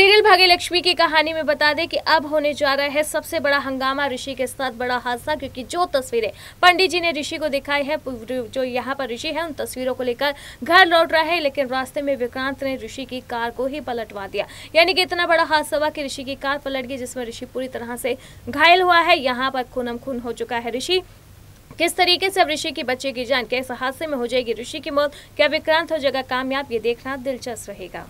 serial भाग्य लक्ष्मी की कहानी में बता दें कि अब होने जा रहा है सबसे बड़ा हंगामा ऋषि के साथ बड़ा हादसा क्योंकि जो तस्वीरें पंडित जी ने ऋषि को दिखाई है जो यहाँ पर ऋषि है उन तस्वीरों को लेकर घर लौट रहा है लेकिन रास्ते में विक्रांत ने ऋषि की कार को ही पलटवा दिया यानी कि इतना बड़ा हादसा हुआ कि ऋषि की कार पलट गई जिसमें ऋषि पूरी तरह से घायल हुआ है यहाँ पर खूनम खून हो चुका है ऋषि किस तरीके से अब ऋषि की बच्चे की जान कैसे हादसे में हो जाएगी ऋषि की मौत क्या विक्रांत हो जाएगा कामयाब ये देखना दिलचस्प रहेगा